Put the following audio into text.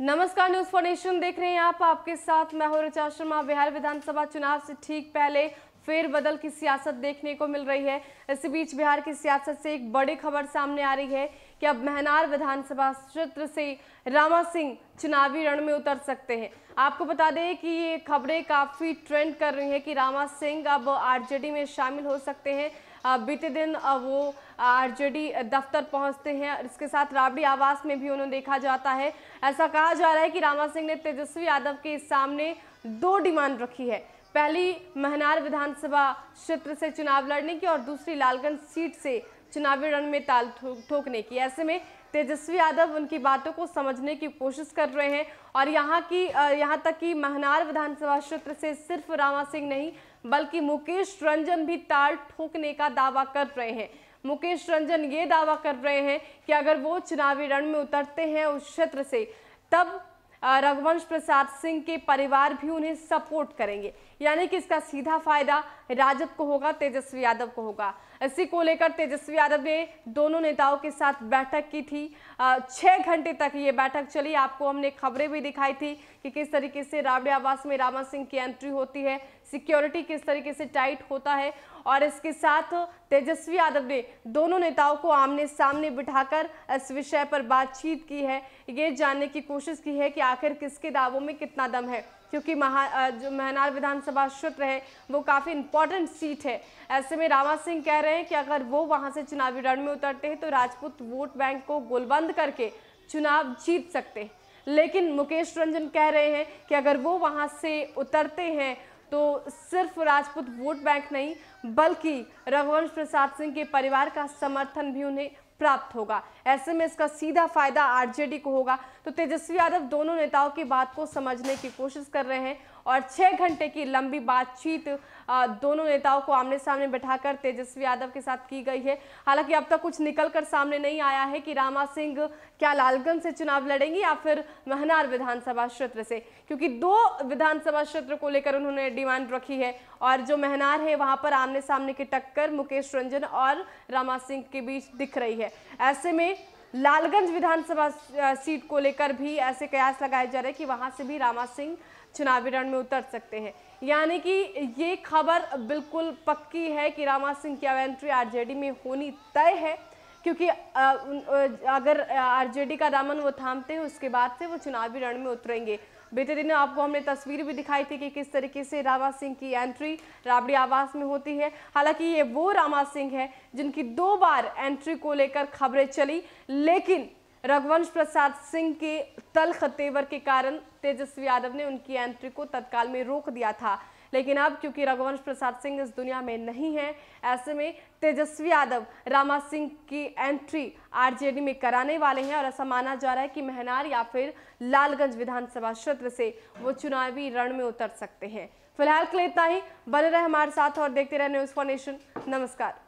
नमस्कार news for nation देख रहे हैं आप आपके साथ मैं हूं रुचा शर्मा बिहार विधानसभा चुनाव से ठीक पहले फेरबदल की सियासत देखने को मिल रही है इसी बीच बिहार की सियासत से एक बड़ी खबर सामने आ रही है कि अब महनार विधानसभा क्षेत्र से रामा सिंह चुनावी रण में उतर सकते हैं आपको बता दें कि ये खबरें काफ़ी ट्रेंड कर रही हैं कि रामा सिंह अब आरजेडी में शामिल हो सकते हैं बीते दिन वो आरजेडी दफ्तर पहुंचते हैं इसके साथ राबड़ी आवास में भी उन्हें देखा जाता है ऐसा कहा जा रहा है कि रामा सिंह ने तेजस्वी यादव के सामने दो डिमांड रखी है पहली महनार विधानसभा क्षेत्र से चुनाव लड़ने की और दूसरी लालगंज सीट से चुनावी रण में ताल ठोकने की ऐसे में तेजस्वी यादव उनकी बातों को समझने की कोशिश कर रहे हैं और यहाँ की यहाँ तक कि महनार विधानसभा क्षेत्र से सिर्फ रामा सिंह नहीं बल्कि मुकेश रंजन भी ताल ठोकने का दावा कर रहे हैं मुकेश रंजन ये दावा कर रहे हैं कि अगर वो चुनावी रण में उतरते हैं उस क्षेत्र से तब रघुवंश प्रसाद सिंह के परिवार भी उन्हें सपोर्ट करेंगे यानी कि इसका सीधा फायदा राजद को होगा तेजस्वी यादव को होगा इसी को लेकर तेजस्वी यादव ने दोनों नेताओं के साथ बैठक की थी छः घंटे तक ये बैठक चली आपको हमने खबरें भी दिखाई थी कि किस तरीके से राबड़े आवास में रामा सिंह की एंट्री होती है सिक्योरिटी किस तरीके से टाइट होता है और इसके साथ तेजस्वी यादव ने दोनों नेताओं को आमने सामने बिठाकर इस विषय पर बातचीत की है ये जानने की कोशिश की है कि आखिर किसके दावों में कितना दम है क्योंकि महा जो महनार विधानसभा क्षेत्र है वो काफ़ी इंपॉर्टेंट सीट है ऐसे में रामा सिंह कह रहे हैं कि अगर वो वहाँ से चुनावी रण में उतरते हैं तो राजपूत वोट बैंक को गोलबंद करके चुनाव जीत सकते हैं लेकिन मुकेश रंजन कह रहे हैं कि अगर वो वहाँ से उतरते हैं तो सिर्फ राजपूत वोट बैंक नहीं बल्कि रघुवंश प्रसाद सिंह के परिवार का समर्थन भी उन्हें प्राप्त होगा ऐसे में इसका सीधा फायदा आरजेडी को होगा तो तेजस्वी यादव दोनों नेताओं की बात को समझने की कोशिश कर रहे हैं और छः घंटे की लंबी बातचीत दोनों नेताओं को आमने सामने बैठाकर तेजस्वी यादव के साथ की गई है हालांकि अब तक कुछ निकल कर सामने नहीं आया है कि रामा सिंह क्या लालगंज से चुनाव लड़ेंगे या फिर महनार विधानसभा क्षेत्र से क्योंकि दो विधानसभा क्षेत्र को लेकर उन्होंने डिमांड रखी है और जो महनार है वहाँ पर आमने आमने सामने की टक्कर मुकेश रंजन और रामा सिंह के बीच दिख रही है ऐसे में लालगंज विधानसभा सीट को लेकर भी ऐसे कयास लगाए जा रहे हैं कि वहां से भी रामा सिंह चुनावी रण में उतर सकते हैं यानी कि ये खबर बिल्कुल पक्की है कि रामा सिंह की अब एंट्री आरजेडी में होनी तय है क्योंकि अगर आरजेडी का दामन वो थामते हैं उसके बाद से वो चुनावी रण में उतरेंगे बीते दिन आपको हमने तस्वीर भी दिखाई थी कि किस तरीके से रामा सिंह की एंट्री राबड़ी आवास में होती है हालांकि ये वो रामा सिंह है जिनकी दो बार एंट्री को लेकर खबरें चली लेकिन रघुवंश प्रसाद सिंह के तलख तेवर के कारण तेजस्वी यादव ने उनकी एंट्री को तत्काल में रोक दिया था लेकिन अब क्योंकि रघुवंश प्रसाद सिंह इस दुनिया में नहीं है ऐसे में तेजस्वी यादव रामा सिंह की एंट्री आरजेडी में कराने वाले हैं और ऐसा माना जा रहा है कि महनार या फिर लालगंज विधानसभा क्षेत्र से वो चुनावी रण में उतर सकते हैं फिलहाल के लिए इतना ही बने रहे हमारे साथ और देखते रहे न्यूज़ फॉर नेशन नमस्कार